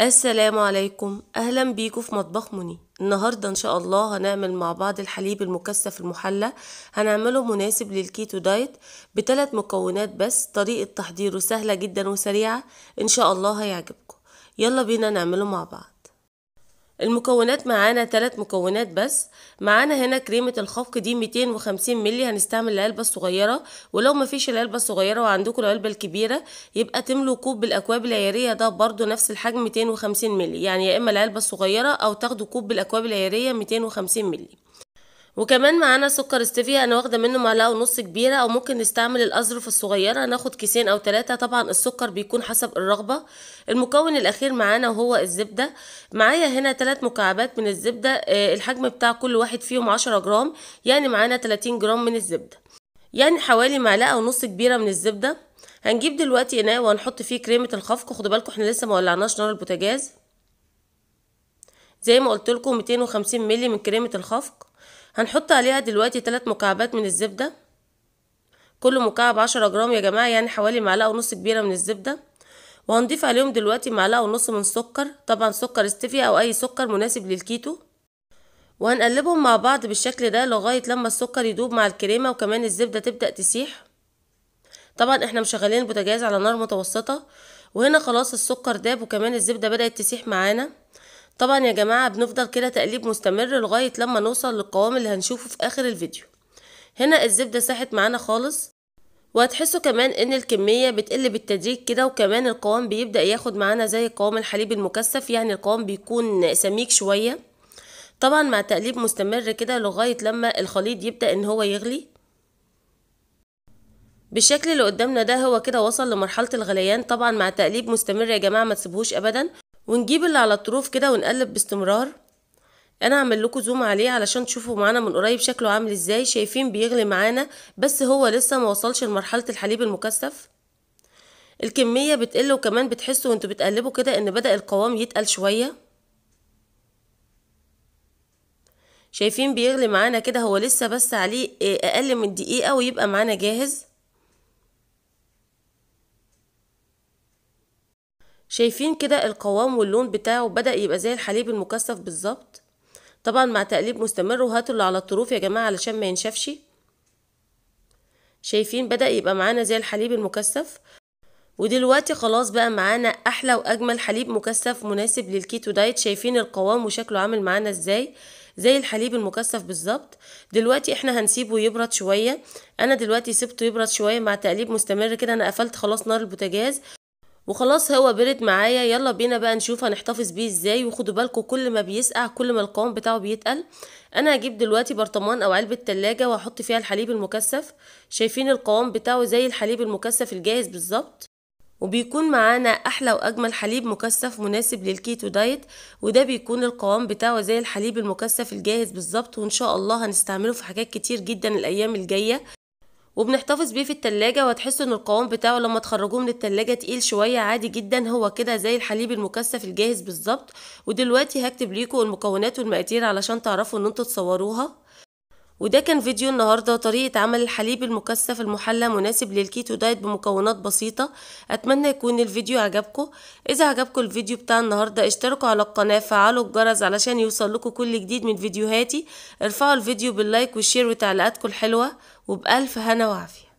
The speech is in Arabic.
السلام عليكم اهلا بيكم في مطبخ مني النهارده ان شاء الله هنعمل مع بعض الحليب المكثف المحلى هنعمله مناسب للكيتو دايت بثلاث مكونات بس طريقه تحضيره سهله جدا وسريعه ان شاء الله هيعجبكم يلا بينا نعمله مع بعض المكونات معانا ثلاث مكونات بس معانا هنا كريمة الخفق دي 250 مللي هنستعمل العلبة الصغيرة ولو مفيش العلبة الصغيرة وعندكم العلبة الكبيرة يبقى تملوا كوب بالأكواب العيارية ده برضو نفس الحجم 250 مللي يعني يا إما العلبة الصغيرة أو تاخدوا كوب بالأكواب العيارية 250 مللي وكمان معانا سكر استيفيا انا واخده منه معلقه ونص كبيره او ممكن نستعمل الاظرف الصغيره ناخد كيسين او ثلاثه طبعا السكر بيكون حسب الرغبه المكون الاخير معانا وهو الزبده معايا هنا ثلاث مكعبات من الزبده آه، الحجم بتاع كل واحد فيهم 10 جرام يعني معانا 30 جرام من الزبده يعني حوالي معلقه ونص كبيره من الزبده هنجيب دلوقتي اناء وهنحط فيه كريمه الخفق خدوا بالكم احنا لسه ما ولعناش نار البوتاجاز زي ما قلت لكم 250 مللي من كريمه الخفق هنحط عليها دلوقتي تلات مكعبات من الزبدة كل مكعب عشرة جرام يا جماعة يعني حوالي معلقة ونص كبيرة من الزبدة وهنضيف عليهم دلوقتي معلقة ونص من السكر طبعا سكر استيفيا أو أي سكر مناسب للكيتو وهنقلبهم مع بعض بالشكل ده لغاية لما السكر يدوب مع الكريمة وكمان الزبدة تبدأ تسيح طبعا احنا مشغلين البوتاجاز على نار متوسطة وهنا خلاص السكر داب وكمان الزبدة بدأت تسيح معانا طبعا يا جماعة بنفضل كده تقليب مستمر لغاية لما نوصل للقوام اللي هنشوفه في اخر الفيديو هنا الزبدة ساحت معانا خالص وهتحسوا كمان ان الكمية بتقل بالتدريج كده وكمان القوام بيبدأ ياخد معانا زي قوام الحليب المكثف يعني القوام بيكون سميك شوية طبعا مع تقليب مستمر كده لغاية لما الخليط يبدأ ان هو يغلي بالشكل اللي قدامنا ده هو كده وصل لمرحلة الغليان طبعا مع تقليب مستمر يا جماعة ما تسيبهوش ابدا ونجيب اللي على الطروف كده ونقلب باستمرار انا هعمل لكم زوم عليه علشان تشوفوا معانا من قريب شكله عامل ازاي شايفين بيغلي معانا بس هو لسه ما وصلش لمرحله الحليب المكثف الكميه بتقل وكمان بتحسوا وانتوا بتقلبوا كده ان بدا القوام يتقل شويه شايفين بيغلي معانا كده هو لسه بس عليه اقل من دقيقه ويبقى معانا جاهز شايفين كده القوام واللون بتاعه بدأ يبقى زي الحليب المكثف بالظبط طبعا مع تقليب مستمر وهاتوا اللي على الطروف يا جماعة علشان ما ينشفش شايفين بدأ يبقى معانا زي الحليب المكثف ودلوقتي خلاص بقى معانا احلى واجمل حليب مكثف مناسب للكيتو دايت شايفين القوام وشكله عامل معانا ازاي زي الحليب المكثف بالظبط دلوقتي احنا هنسيبه يبرد شويه انا دلوقتي سبته يبرد شويه مع تقليب مستمر كده انا قفلت خلاص نار البوتاجاز وخلاص هو برد معايا يلا بينا بقى نشوف هنحتفظ بيه ازاي وخدوا بالكم كل ما بيسقع كل ما القوام بتاعه بيتقل انا هجيب دلوقتي برطمان او علبه تلاجة وهحط فيها الحليب المكثف شايفين القوام بتاعه زي الحليب المكثف الجاهز بالظبط وبيكون معانا احلى واجمل حليب مكثف مناسب للكيتو دايت وده بيكون القوام بتاعه زي الحليب المكثف الجاهز بالظبط وان شاء الله هنستعمله في حاجات كتير جدا الايام الجايه وبنحتفظ بيه في التلاجة وهتحس ان القوام بتاعه لما تخرجوه من التلاجة تقيل شوية عادي جدا هو كده زي الحليب المكثف الجاهز بالظبط ودلوقتي هكتب ليكم المكونات والمقادير علشان تعرفوا ان انتوا تصوروها وده كان فيديو النهاردة طريقة عمل الحليب المكثف المحلى مناسب للكيتو دايت بمكونات بسيطة أتمنى يكون الفيديو عجبكم إذا عجبكم الفيديو بتاع النهاردة اشتركوا على القناة فعلوا الجرس علشان يوصل لكم كل جديد من فيديوهاتي ارفعوا الفيديو باللايك والشير وتعليقاتكم الحلوة وبألف هنا وعافية